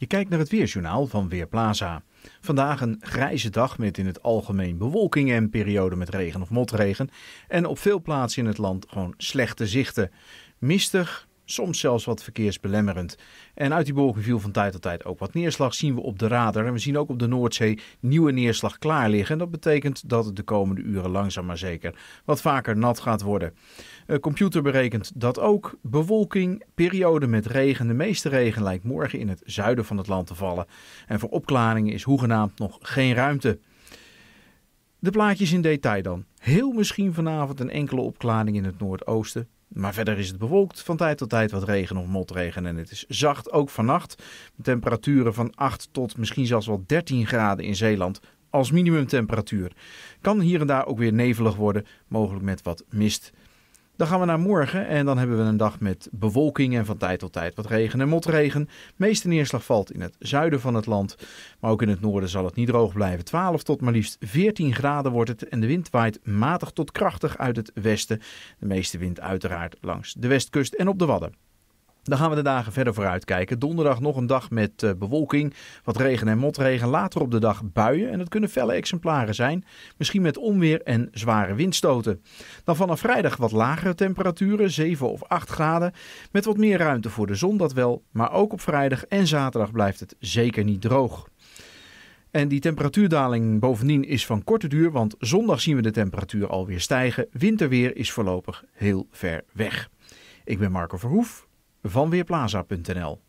Je kijkt naar het weerjournaal van Weerplaza. Vandaag een grijze dag met in het algemeen bewolking en periode met regen of motregen. En op veel plaatsen in het land gewoon slechte zichten. Mistig, soms zelfs wat verkeersbelemmerend. En uit die wolken viel van tijd tot tijd ook wat neerslag, zien we op de radar. En we zien ook op de Noordzee nieuwe neerslag klaar liggen. En dat betekent dat het de komende uren langzaam maar zeker wat vaker nat gaat worden. De eh, computer berekent dat ook. Bewolking, periode met regen. De meeste regen lijkt morgen in het zuiden van het land te vallen. En voor opklaringen is hoegenaamd nog geen ruimte. De plaatjes in detail dan. Heel misschien vanavond een enkele opklaring in het noordoosten. Maar verder is het bewolkt, van tijd tot tijd wat regen of motregen. En het is zacht, ook vannacht. Temperaturen van 8 tot misschien zelfs wel 13 graden in Zeeland als minimumtemperatuur. Kan hier en daar ook weer nevelig worden, mogelijk met wat mist. Dan gaan we naar morgen en dan hebben we een dag met bewolking en van tijd tot tijd wat regen en motregen. meeste neerslag valt in het zuiden van het land, maar ook in het noorden zal het niet droog blijven. 12 tot maar liefst 14 graden wordt het en de wind waait matig tot krachtig uit het westen. De meeste wind uiteraard langs de westkust en op de Wadden. Dan gaan we de dagen verder vooruit kijken. Donderdag nog een dag met eh, bewolking, wat regen en motregen. Later op de dag buien en dat kunnen felle exemplaren zijn. Misschien met onweer en zware windstoten. Dan vanaf vrijdag wat lagere temperaturen, 7 of 8 graden. Met wat meer ruimte voor de zon, dat wel. Maar ook op vrijdag en zaterdag blijft het zeker niet droog. En die temperatuurdaling bovendien is van korte duur, want zondag zien we de temperatuur alweer stijgen. Winterweer is voorlopig heel ver weg. Ik ben Marco Verhoef van Weerplaza.nl